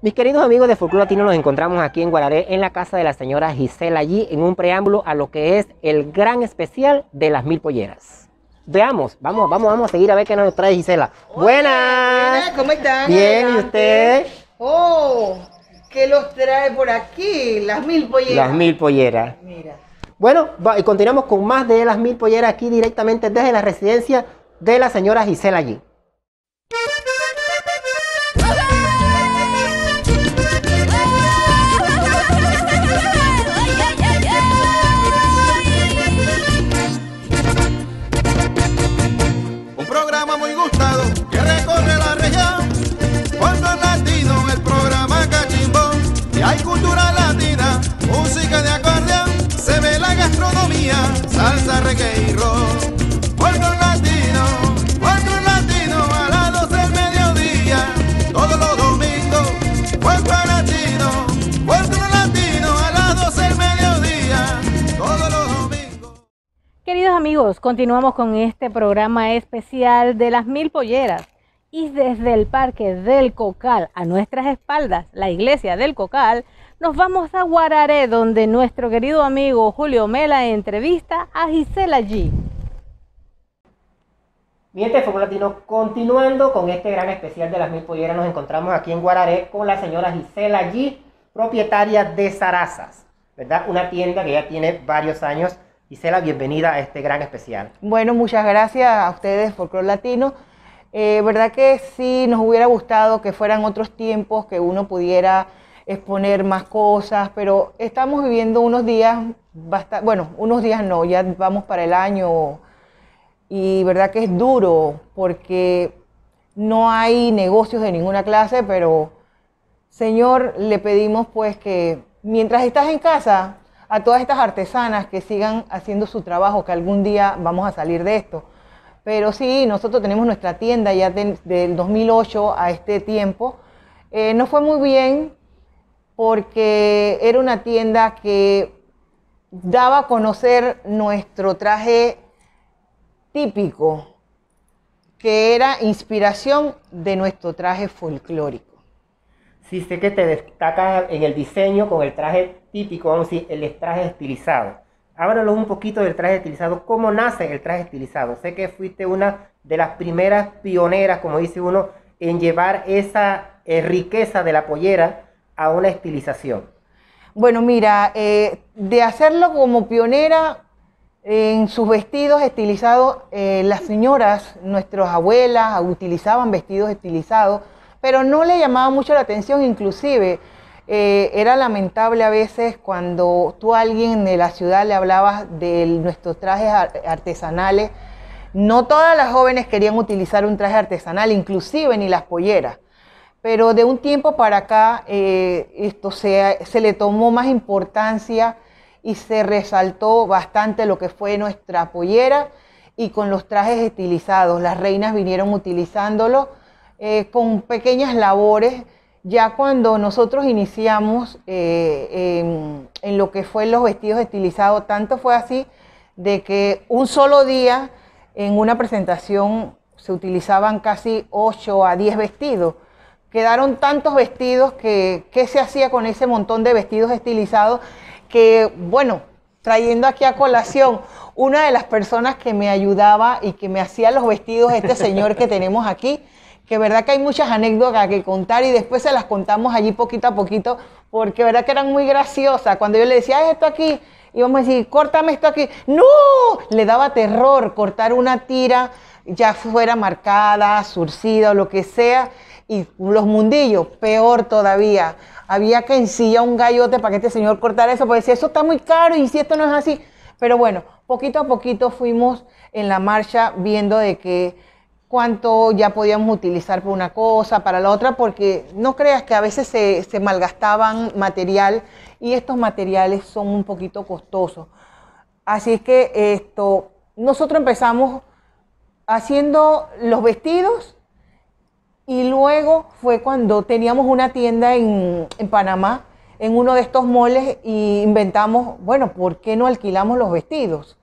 Mis queridos amigos de Folclore Latino, nos encontramos aquí en Guararé, en la casa de la señora Gisela allí, en un preámbulo a lo que es el gran especial de las mil polleras. Veamos, vamos, vamos, vamos a seguir a ver qué nos trae Gisela. buenas. ¿Cómo están? Bien, ¿y usted? Oh, ¿qué los trae por aquí? Las mil polleras. Las mil polleras. Mira. Bueno, continuamos con más de las mil polleras aquí directamente desde la residencia de la señora Gisela allí. cultura latina, música de acordeón, se ve la gastronomía, salsa, reggae y rock. latino, cuatro latino, a las 12 del mediodía, todos los domingos. Pueblo latino, cuatro latino, a las 12 del mediodía, todos los domingos. Queridos amigos, continuamos con este programa especial de las mil polleras y desde el Parque del Cocal a nuestras espaldas, la iglesia del Cocal, nos vamos a Guararé, donde nuestro querido amigo Julio Mela entrevista a Gisela G. Bien, Fútbol Latino, continuando con este gran especial de las mil polleras, nos encontramos aquí en Guararé con la señora Gisela G, propietaria de Sarazas, ¿verdad? Una tienda que ya tiene varios años. Gisela, bienvenida a este gran especial. Bueno, muchas gracias a ustedes, Folclor Latino. Eh, ¿Verdad que sí nos hubiera gustado que fueran otros tiempos, que uno pudiera exponer más cosas, pero estamos viviendo unos días, bastante, bueno, unos días no, ya vamos para el año y verdad que es duro porque no hay negocios de ninguna clase, pero Señor, le pedimos pues que mientras estás en casa, a todas estas artesanas que sigan haciendo su trabajo, que algún día vamos a salir de esto. Pero sí, nosotros tenemos nuestra tienda ya del 2008 a este tiempo. Eh, no fue muy bien, porque era una tienda que daba a conocer nuestro traje típico, que era inspiración de nuestro traje folclórico. Sí, sé que te destacas en el diseño con el traje típico, vamos a decir, el traje estilizado. Háblanos un poquito del traje estilizado. ¿Cómo nace el traje estilizado? Sé que fuiste una de las primeras pioneras, como dice uno, en llevar esa eh, riqueza de la pollera a una estilización? Bueno, mira, eh, de hacerlo como pionera en sus vestidos estilizados, eh, las señoras, nuestras abuelas, ah, utilizaban vestidos estilizados, pero no le llamaba mucho la atención, inclusive eh, era lamentable a veces cuando tú a alguien de la ciudad le hablabas de nuestros trajes artesanales, no todas las jóvenes querían utilizar un traje artesanal, inclusive ni las polleras pero de un tiempo para acá eh, esto se, se, le tomó más importancia y se resaltó bastante lo que fue nuestra pollera y con los trajes estilizados. Las reinas vinieron utilizándolo eh, con pequeñas labores. Ya cuando nosotros iniciamos eh, en, en lo que fue los vestidos estilizados, tanto fue así de que un solo día en una presentación se utilizaban casi 8 a 10 vestidos Quedaron tantos vestidos que qué se hacía con ese montón de vestidos estilizados que, bueno, trayendo aquí a colación, una de las personas que me ayudaba y que me hacía los vestidos, este señor que tenemos aquí, que verdad que hay muchas anécdotas que contar y después se las contamos allí poquito a poquito, porque verdad que eran muy graciosas. Cuando yo le decía, ah, esto aquí, íbamos a decir, córtame esto aquí. ¡No! Le daba terror cortar una tira, ya fuera marcada, surcida o lo que sea y los mundillos, peor todavía. Había que ensillar un gallote para que este señor cortara eso, porque decía, eso está muy caro y si esto no es así. Pero bueno, poquito a poquito fuimos en la marcha viendo de que cuánto ya podíamos utilizar por una cosa, para la otra, porque no creas que a veces se, malgastaban material y estos materiales son un poquito costosos. Así es que esto, nosotros empezamos haciendo los vestidos y luego fue cuando teníamos una tienda en, Panamá, en uno de estos moles, y inventamos, bueno, ¿por qué no alquilamos los vestidos?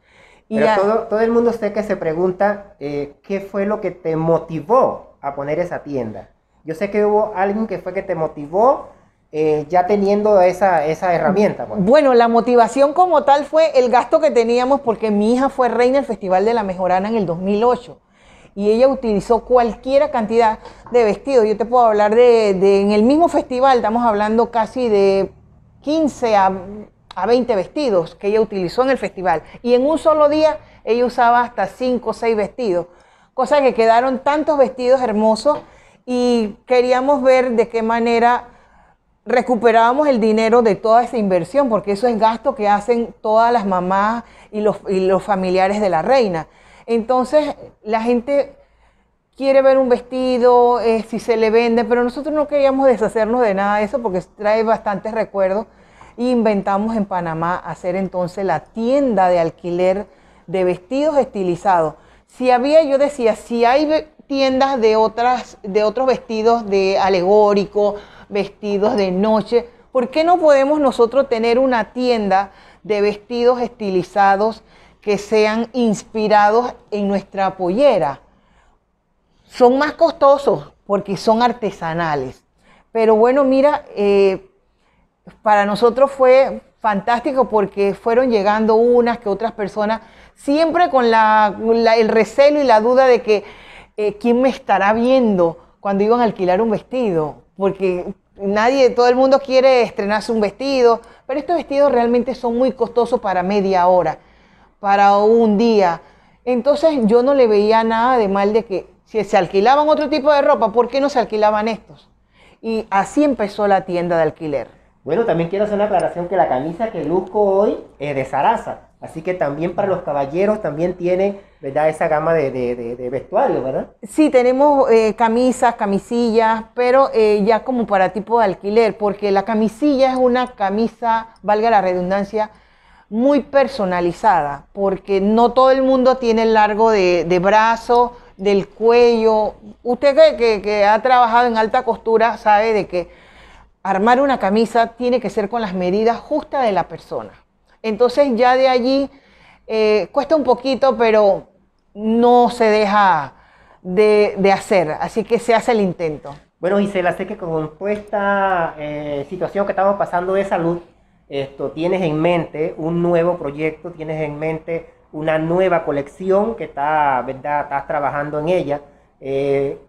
Y todo, el mundo sé que se pregunta eh, qué fue lo que te motivó a poner esa tienda. Yo sé que hubo alguien que fue que te motivó eh, ya teniendo esa, esa herramienta. Pues. Bueno, la motivación como tal fue el gasto que teníamos porque mi hija fue reina del Festival de la Mejorana en el 2008 y ella utilizó cualquier cantidad de vestidos. Yo te puedo hablar de, en el mismo festival, estamos hablando casi de 15 a, 20 vestidos que ella utilizó en el festival. Y en un solo día ella usaba hasta 5 o 6 vestidos. Cosa que quedaron tantos vestidos hermosos y queríamos ver de qué manera recuperábamos el dinero de toda esa inversión, porque eso es gasto que hacen todas las mamás y los, y los familiares de la reina. Entonces la gente quiere ver un vestido, eh, si se le vende, pero nosotros no queríamos deshacernos de nada de eso porque trae bastantes recuerdos. inventamos en Panamá hacer entonces la tienda de alquiler de vestidos estilizados. Si había, yo decía, si hay tiendas de, otras, de otros vestidos de alegórico, vestidos de noche, ¿por qué no podemos nosotros tener una tienda de vestidos estilizados? que sean inspirados en nuestra pollera. Son más costosos porque son artesanales. Pero bueno, mira, eh, para nosotros fue fantástico porque fueron llegando unas que otras personas, siempre con el recelo y la duda de que eh, quién me estará viendo cuando iban a alquilar un vestido, porque nadie, todo el mundo quiere estrenarse un vestido, pero estos vestidos realmente son muy costosos para media hora para un día. Entonces yo no le veía nada de mal de que si se alquilaban otro tipo de ropa, ¿por qué no se alquilaban estos? Y así empezó la tienda de alquiler. Bueno, también quiero hacer una aclaración que la camisa que luzco hoy es de zaraza, Así que también para los caballeros también tiene, ¿verdad? Esa gama de, vestuario, ¿verdad? Sí, tenemos eh, camisas, camisillas, pero eh, ya como para tipo de alquiler, porque la camisilla es una camisa, valga la redundancia, muy personalizada, porque no todo el mundo tiene el largo de, brazo, del cuello. Usted que, ha trabajado en alta costura sabe de que armar una camisa tiene que ser con las medidas justas de la persona. Entonces ya de allí eh, cuesta un poquito, pero no se deja de, hacer, así que se hace el intento. Bueno, Gisela, sé que con esta eh, situación que estamos pasando de salud, esto, tienes en mente un nuevo proyecto, tienes en mente una nueva colección que está, ¿verdad? estás trabajando en ella. Eh,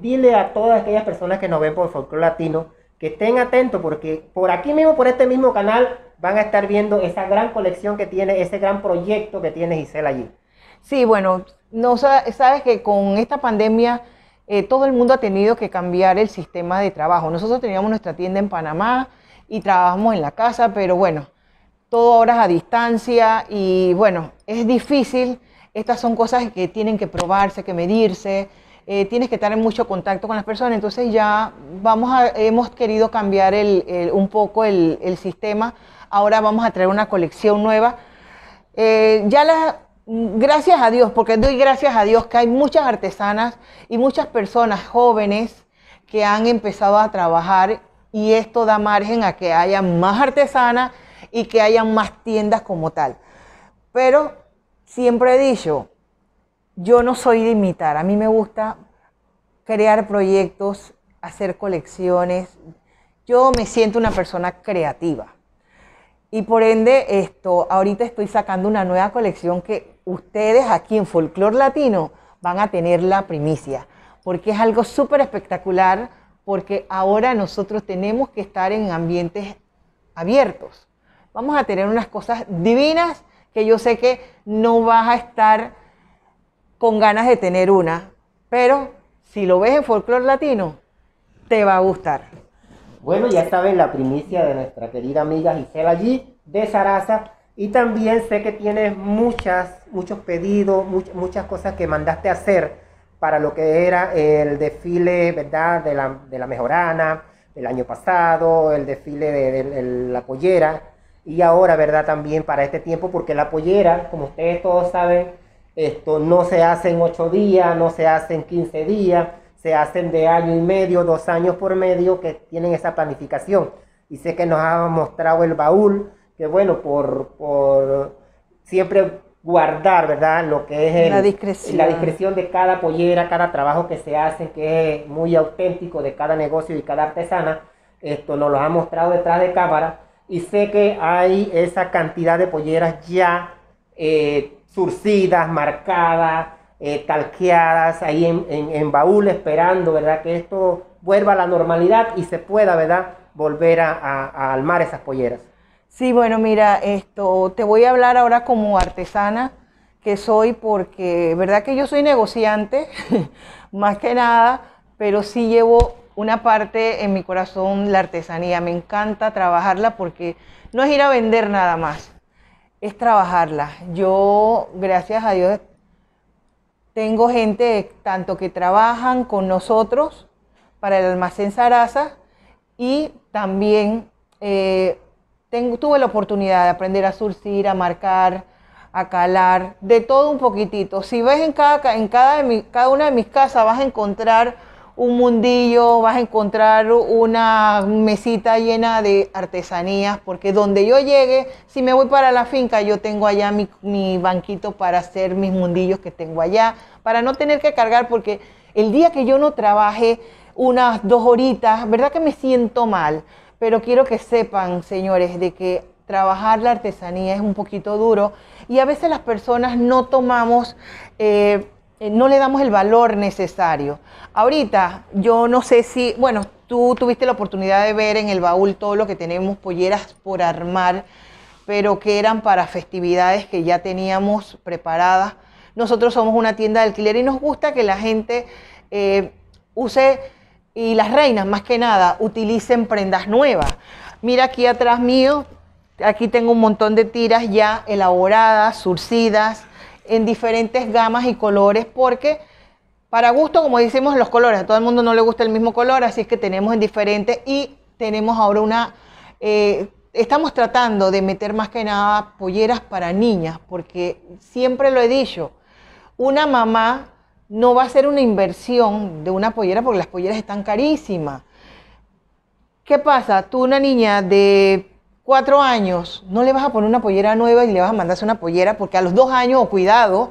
dile a todas aquellas personas que nos ven por Folklore Latino que estén atentos porque por aquí mismo, por este mismo canal, van a estar viendo esa gran colección que tiene, ese gran proyecto que tiene Gisela allí. Sí, bueno, no sabes que con esta pandemia eh, todo el mundo ha tenido que cambiar el sistema de trabajo. Nosotros teníamos nuestra tienda en Panamá, y trabajamos en la casa, pero bueno, todo ahora a distancia y bueno, es difícil. Estas son cosas que tienen que probarse, que medirse. Eh, tienes que estar en mucho contacto con las personas. Entonces ya vamos a, hemos querido cambiar un poco el, sistema. Ahora vamos a traer una colección nueva. Eh, ya las gracias a Dios, porque doy gracias a Dios que hay muchas artesanas y muchas personas jóvenes que han empezado a trabajar y esto da margen a que haya más artesanas y que haya más tiendas como tal. Pero siempre he dicho, yo no soy de imitar, a mí me gusta crear proyectos, hacer colecciones. Yo me siento una persona creativa. Y por ende, esto, ahorita estoy sacando una nueva colección que ustedes aquí en Folklore Latino van a tener la primicia, porque es algo súper espectacular porque ahora nosotros tenemos que estar en ambientes abiertos. Vamos a tener unas cosas divinas que yo sé que no vas a estar con ganas de tener una, pero si lo ves en folclore latino, te va a gustar. Bueno, ya sabes la primicia de nuestra querida amiga Gisela G de Sarasa. Y también sé que tienes muchas, muchos pedidos, muchas cosas que mandaste a hacer para lo que era el desfile, ¿verdad?, de la, mejorana, el año pasado, el desfile de, la pollera y ahora, ¿verdad? También para este tiempo, porque la pollera, como ustedes todos saben, esto no se hace en 8 días, no se hace en 15 días, se hacen de año y medio, dos años por medio que tienen esa planificación. Y sé que nos ha mostrado el baúl, que bueno, por, por siempre guardar, ¿verdad? Lo que es la, discreción. de cada pollera, cada trabajo que se hace, que es muy auténtico de cada negocio y cada artesana. Esto nos lo ha mostrado detrás de cámara y sé que hay esa cantidad de polleras ya eh, surcidas, marcadas, eh, talqueadas ahí en, en, baúl esperando, ¿verdad? Que esto vuelva a la normalidad y se pueda, ¿verdad? Volver a, a almar esas polleras. Sí, bueno, mira, esto te voy a hablar ahora como artesana que soy porque, verdad que yo soy negociante, más que nada, pero sí llevo una parte en mi corazón la artesanía. Me encanta trabajarla porque no es ir a vender nada más, es trabajarla. Yo, gracias a Dios, tengo gente tanto que trabajan con nosotros para el almacén Sarasa y también eh, tuve la oportunidad de aprender a surcir, a marcar, a calar, de todo un poquitito. Si ves en cada, en cada, de cada una de mis casas vas a encontrar un mundillo, vas a encontrar una mesita llena de artesanías, porque donde yo llegue, si me voy para la finca, yo tengo allá mi, mi banquito para hacer mis mundillos que tengo allá, para no tener que cargar, porque el día que yo no trabaje unas dos horitas, ¿verdad que me siento mal? pero quiero que sepan, señores, de que trabajar la artesanía es un poquito duro y a veces las personas no tomamos, eh, eh, no le damos el valor necesario. Ahorita, yo no sé si, bueno, tú tuviste la oportunidad de ver en el baúl todo lo que tenemos, polleras por armar, pero que eran para festividades que ya teníamos preparadas. Nosotros somos una tienda de alquiler y nos gusta que la gente eh, use y las reinas más que nada utilicen prendas nuevas. Mira aquí atrás mío, aquí tengo un montón de tiras ya elaboradas, surcidas, en diferentes gamas y colores, porque para gusto, como decimos, los colores, a todo el mundo no le gusta el mismo color, así es que tenemos en diferentes y tenemos ahora una... Eh, estamos tratando de meter más que nada polleras para niñas, porque siempre lo he dicho, una mamá no va a ser una inversión de una pollera porque las polleras están carísimas. ¿Qué pasa? Tú, una niña de cuatro años, no le vas a poner una pollera nueva y le vas a mandarse una pollera porque a los dos años o cuidado,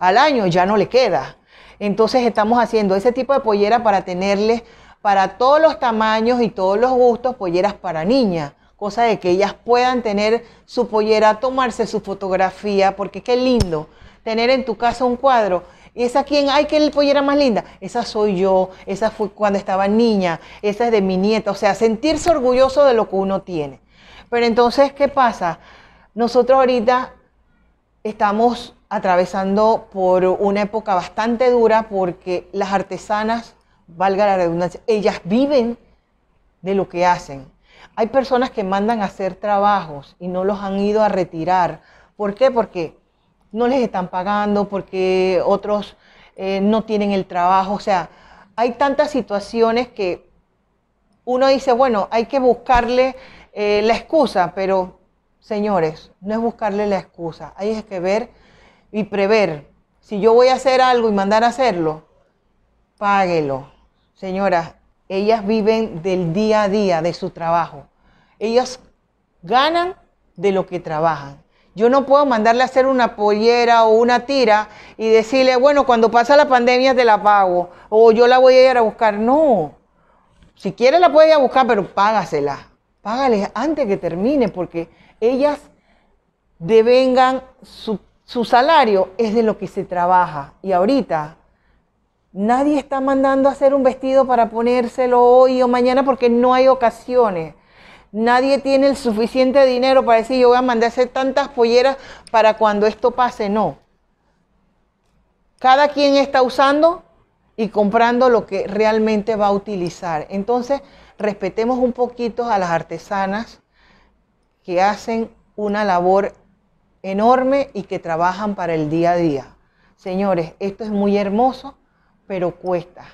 al año ya no le queda. Entonces estamos haciendo ese tipo de pollera para tenerles para todos los tamaños y todos los gustos polleras para niñas cosa de que ellas puedan tener su pollera, tomarse su fotografía, porque qué lindo tener en tu casa un cuadro ¿Y esa quién? Ay, que el pollera más linda. Esa soy yo, esa fue cuando estaba niña, esa es de mi nieta. O sea, sentirse orgulloso de lo que uno tiene. Pero entonces, ¿qué pasa? Nosotros ahorita estamos atravesando por una época bastante dura porque las artesanas, valga la redundancia, ellas viven de lo que hacen. Hay personas que mandan a hacer trabajos y no los han ido a retirar. ¿Por qué? Porque no les están pagando, porque otros eh, no tienen el trabajo. O sea, hay tantas situaciones que uno dice, bueno, hay que buscarle eh, la excusa, pero señores, no es buscarle la excusa, hay que ver y prever. Si yo voy a hacer algo y mandar a hacerlo, páguelo. Señoras, ellas viven del día a día, de su trabajo. Ellas ganan de lo que trabajan. Yo no puedo mandarle a hacer una pollera o una tira y decirle, bueno, cuando pasa la pandemia te la pago o yo la voy a ir a buscar. No, si quiere la puede ir a buscar, pero págasela. págale antes que termine porque ellas devengan su, su salario, es de lo que se trabaja. Y ahorita nadie está mandando a hacer un vestido para ponérselo hoy o mañana porque no hay ocasiones. Nadie tiene el suficiente dinero para decir yo voy a mandar a hacer tantas polleras para cuando esto pase. No. Cada quien está usando y comprando lo que realmente va a utilizar. Entonces, respetemos un poquito a las artesanas que hacen una labor enorme y que trabajan para el día a día. Señores, esto es muy hermoso, pero cuesta.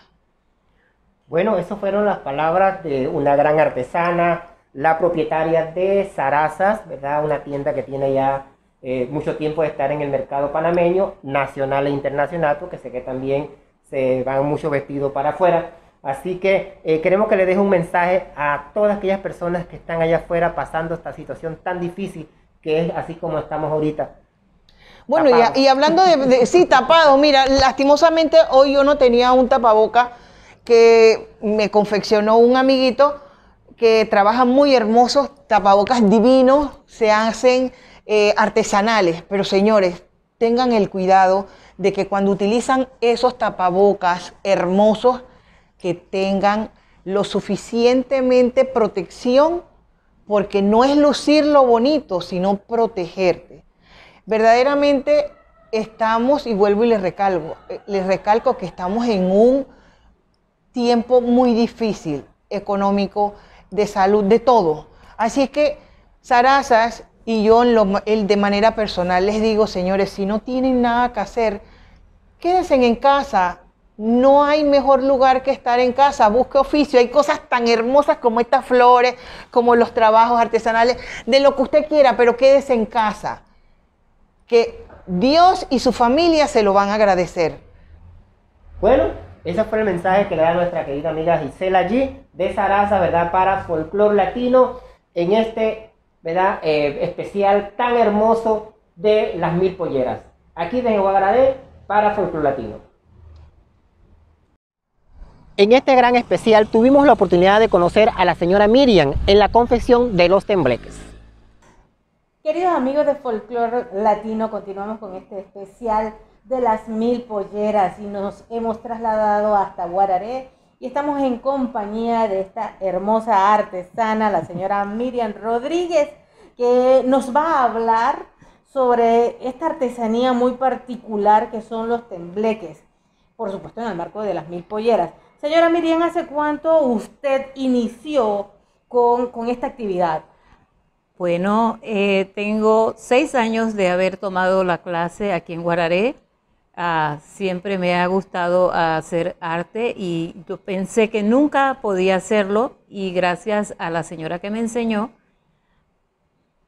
Bueno, esas fueron las palabras de una gran artesana, la propietaria de Sarazas, ¿verdad? Una tienda que tiene ya eh, mucho tiempo de estar en el mercado panameño, nacional e internacional, porque sé que también se van mucho vestidos para afuera. Así que eh, queremos que le deje un mensaje a todas aquellas personas que están allá afuera pasando esta situación tan difícil que es así como estamos ahorita. Bueno, y, hablando de, de, sí, tapado, mira, lastimosamente hoy yo no tenía un tapaboca que me confeccionó un amiguito que trabajan muy hermosos, tapabocas divinos, se hacen eh, artesanales, pero señores, tengan el cuidado de que cuando utilizan esos tapabocas hermosos, que tengan lo suficientemente protección, porque no es lucir lo bonito, sino protegerte. Verdaderamente estamos, y vuelvo y les recalco, eh, les recalco que estamos en un tiempo muy difícil económico, de salud, de todo. Así es que Sarazas y yo el de manera personal les digo, señores, si no tienen nada que hacer, quédense en casa. No hay mejor lugar que estar en casa. Busque oficio. Hay cosas tan hermosas como estas flores, como los trabajos artesanales, de lo que usted quiera, pero quédese en casa. Que Dios y su familia se lo van a agradecer. Bueno, ese fue el mensaje que le da nuestra querida amiga Gisela G, de Sarasa, ¿verdad? Para Folklore Latino en este, ¿verdad? Eh, especial tan hermoso de las mil polleras. Aquí de Guadalajara, para Folklore Latino. En este gran especial tuvimos la oportunidad de conocer a la señora Miriam en la confección de los tembleques. Queridos amigos de Folklore Latino, continuamos con este especial de las mil polleras y nos hemos trasladado hasta Guararé y estamos en compañía de esta hermosa artesana, la señora Miriam Rodríguez, que nos va a hablar sobre esta artesanía muy particular que son los tembleques, por supuesto en el marco de las mil polleras. Señora Miriam, ¿hace cuánto usted inició con, esta actividad? Bueno, eh, tengo seis años de haber tomado la clase aquí en Guararé Ah, siempre me ha gustado hacer arte y yo pensé que nunca podía hacerlo y gracias a la señora que me enseñó,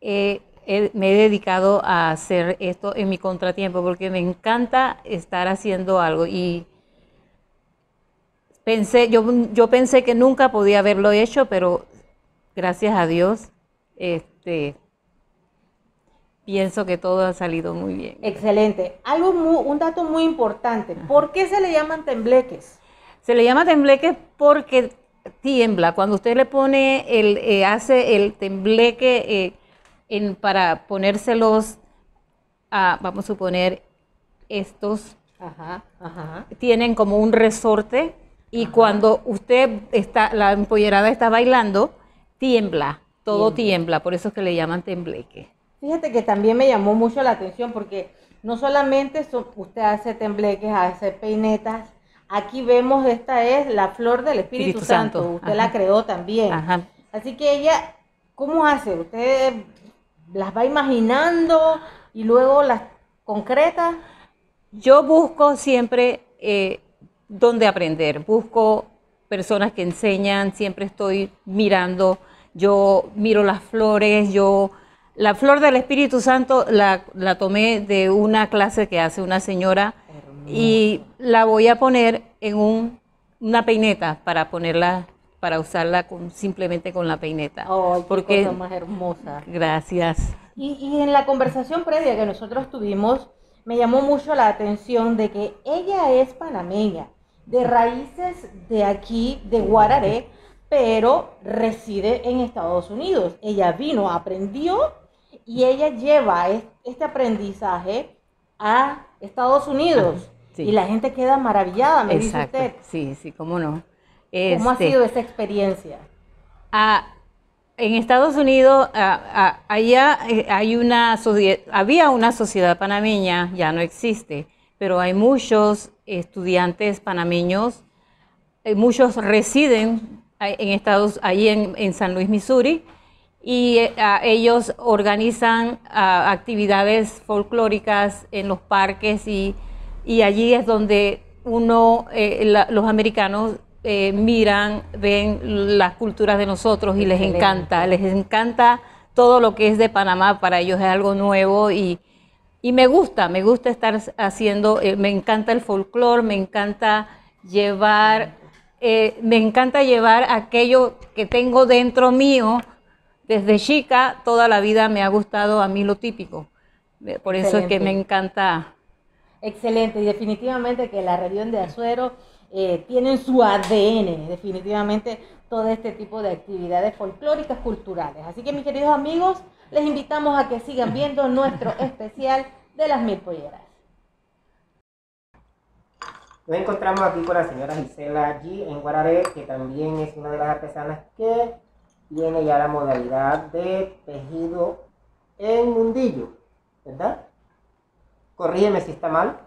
eh, me he dedicado a hacer esto en mi contratiempo porque me encanta estar haciendo algo y pensé, yo, yo pensé que nunca podía haberlo hecho, pero gracias a Dios, este, pienso que todo ha salido muy bien. Excelente. Algo un dato muy importante. ¿Por qué se le llaman tembleques? Se le llama tembleques porque tiembla. Cuando usted le pone el, eh, hace el tembleque eh, para ponérselos a, vamos a suponer, estos tienen como un resorte y cuando usted está, la empollerada está bailando, tiembla, todo tiembla. tiembla. por eso es que le llaman tembleque. Fíjate que también me llamó mucho la atención porque no solamente usted hace tembleques, hace peinetas, aquí vemos esta es la flor del Espíritu, Santo. usted la creó también. Así que ella, ¿cómo hace? ¿Usted las va imaginando y luego las concreta? Yo busco siempre eh, dónde aprender, busco personas que enseñan, siempre estoy mirando, yo miro las flores, yo la flor del Espíritu Santo la, tomé de una clase que hace una señora y la voy a poner en una peineta para ponerla para usarla con, simplemente con la peineta. Oh, qué porque más hermosa. Gracias. Y, y en la conversación previa que nosotros tuvimos, me llamó mucho la atención de que ella es panameña, de raíces de aquí, de Guararé, pero reside en Estados Unidos. Ella vino, aprendió y ella lleva este aprendizaje a Estados Unidos. Y la gente queda maravillada, me dice usted. Sí, sí, cómo no. ¿Cómo ha este, sido esa experiencia? en Estados Unidos, allá eh, hay una había una sociedad panameña, ya no existe, pero hay muchos estudiantes panameños, eh, muchos residen en Estados, ahí en, en San Luis, Missouri, y eh, ellos organizan actividades folclóricas en los parques y, y allí es donde uno, eh, los americanos eh, miran, ven las culturas de nosotros y les encanta, les encanta todo lo que es de Panamá, para ellos es algo nuevo y, y me gusta, me gusta estar haciendo, me encanta el folclore, me encanta llevar, me encanta llevar aquello que tengo dentro mío, desde chica toda la vida me ha gustado a mí lo típico. Eh, por eso es que me encanta. Excelente, y definitivamente que la región de Azuero eh, tiene su ADN, definitivamente todo este tipo de actividades folclóricas culturales. Así que mis queridos amigos, les invitamos a que sigan viendo nuestro especial de las mil polleras. Nos encontramos aquí con la señora Gisela allí en Guararé, que también es una de las artesanas que viene ya la modalidad de tejido en mundillo, ¿verdad? Corrígeme si está mal.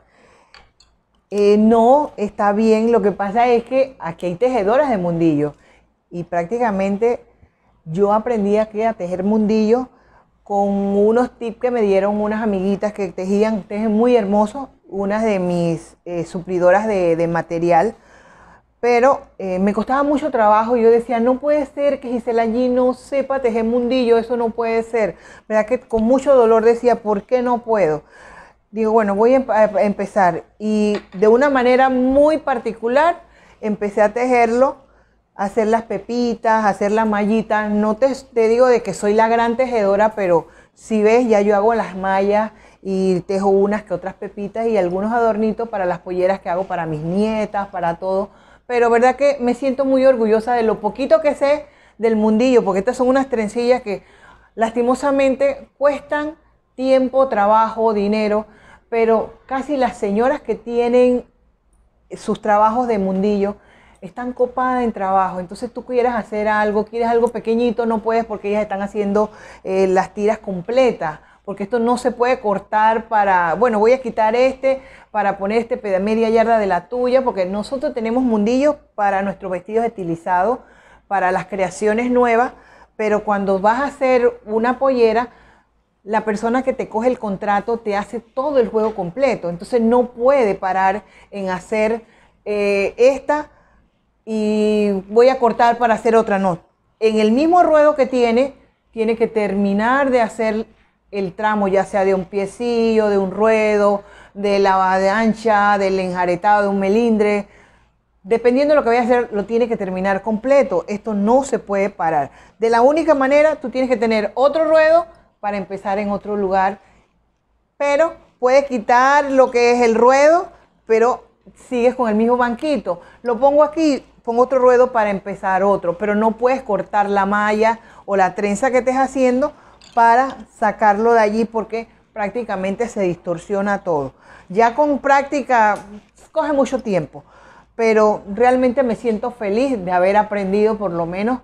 Eh, no, está bien. Lo que pasa es que aquí hay tejedoras de mundillo y prácticamente yo aprendí aquí a tejer mundillo con unos tips que me dieron unas amiguitas que tejían, tejen muy hermosos, unas de mis eh, suplidoras de material pero eh, me costaba mucho trabajo y yo decía, no puede ser que Gisela allí no sepa tejer mundillo, eso no puede ser. ¿Verdad que con mucho dolor decía, ¿por qué no puedo? Digo, bueno, voy a empezar. Y de una manera muy particular empecé a tejerlo hacer las pepitas, hacer las mallita. No te, te, digo de que soy la gran tejedora, pero si ves, ya yo hago las mallas y tejo unas que otras pepitas y algunos adornitos para las polleras que hago para mis nietas, para todo pero verdad que me siento muy orgullosa de lo poquito que sé del mundillo, porque estas son unas trencillas que lastimosamente cuestan tiempo, trabajo, dinero, pero casi las señoras que tienen sus trabajos de mundillo están copadas en trabajo. Entonces tú quieres hacer algo, quieres algo pequeñito, no puedes porque ellas están haciendo eh, las tiras completas porque esto no se puede cortar para, bueno, voy a quitar este para poner este media yarda de la tuya, porque nosotros tenemos mundillos para nuestros vestidos estilizados, para las creaciones nuevas, pero cuando vas a hacer una pollera, la persona que te coge el contrato te hace todo el juego completo. Entonces no puede parar en hacer eh, esta y voy a cortar para hacer otra. No, en el mismo ruedo que tiene, tiene que terminar de hacer el tramo, ya sea de un piecillo, de un ruedo, de la de ancha, del enjaretado, de un melindre. Dependiendo de lo que vayas a hacer, lo tienes que terminar completo. Esto no se puede parar. De la única manera, tú tienes que tener otro ruedo para empezar en otro lugar. Pero puedes quitar lo que es el ruedo, pero sigues con el mismo banquito. Lo pongo aquí, pongo otro ruedo para empezar otro, pero no puedes cortar la malla o la trenza que estés haciendo para sacarlo de allí porque prácticamente se distorsiona todo. Ya con práctica coge mucho tiempo, pero realmente me siento feliz de haber aprendido por lo menos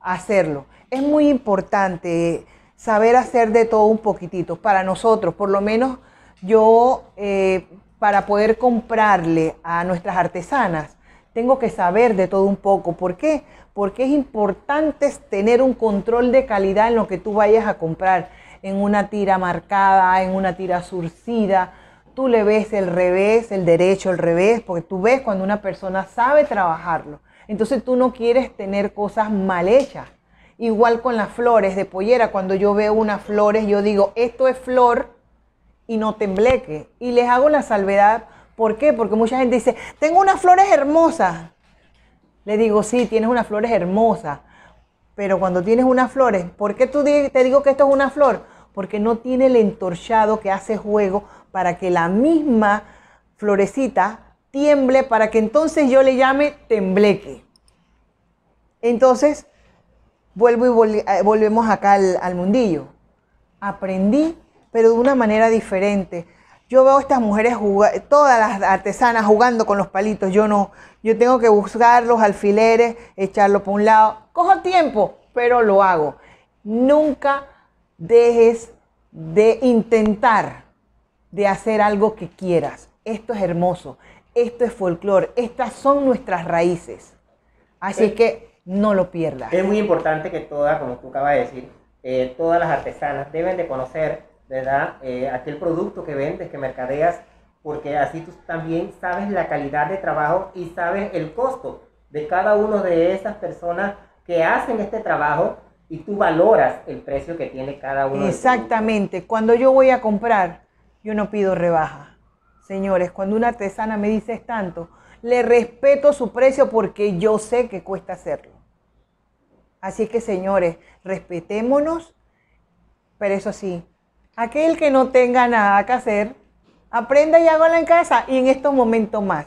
a hacerlo. Es muy importante saber hacer de todo un poquitito para nosotros, por lo menos yo eh, para poder comprarle a nuestras artesanas tengo que saber de todo un poco. ¿Por qué? Porque es importante tener un control de calidad en lo que tú vayas a comprar, en una tira marcada, en una tira surcida, tú le ves el revés, el derecho, el revés, porque tú ves cuando una persona sabe trabajarlo. Entonces tú no quieres tener cosas mal hechas. Igual con las flores de pollera, cuando yo veo unas flores, yo digo, esto es flor y no tembleque. Y les hago la salvedad, ¿por qué? Porque mucha gente dice, tengo unas flores hermosas. Le digo, sí, tienes unas flores hermosas. Pero cuando tienes unas flores, ¿por qué tú te digo que esto es una flor? Porque no tiene el entorchado que hace juego para que la misma florecita tiemble, para que entonces yo le llame tembleque. Entonces, vuelvo y eh, volvemos acá al, mundillo. Aprendí, pero de una manera diferente. Yo veo a estas mujeres, todas las artesanas jugando con los palitos. Yo no, yo tengo que buscar los alfileres, echarlo por un lado. Cojo tiempo, pero lo hago. Nunca dejes de intentar de hacer algo que quieras. Esto es hermoso, esto es folclore, estas son nuestras raíces. Así eh, que no lo pierdas. Es muy importante que todas, como tú acabas de decir, eh, todas las artesanas deben de conocer, ¿verdad? Eh, aquel producto que vendes, que mercadeas, porque así tú también sabes la calidad de trabajo y sabes el costo de cada una de esas personas que hacen este trabajo y tú valoras el precio que tiene cada uno. Exactamente. Cuando yo voy a comprar, yo no pido rebaja. Señores, cuando una artesana me dice es tanto, le respeto su precio porque yo sé que cuesta hacerlo. Así que, señores, respetémonos, pero eso sí, aquel que no tenga nada que hacer, aprenda y hágala en casa y en estos momentos más.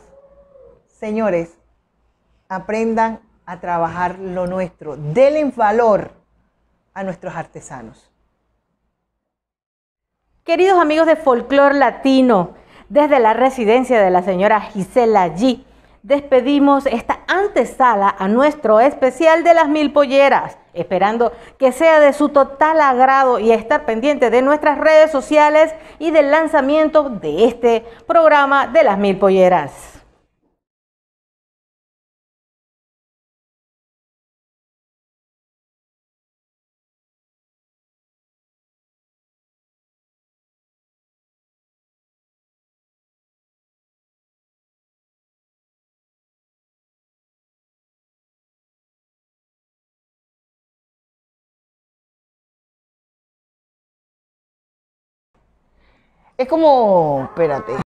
Señores, aprendan a trabajar lo nuestro, denle valor a nuestros artesanos. Queridos amigos de Folclor Latino, desde la residencia de la señora Gisela G, despedimos esta antesala a nuestro especial de las mil polleras, esperando que sea de su total agrado y estar pendiente de nuestras redes sociales y del lanzamiento de este programa de las mil polleras. Es como, espérate.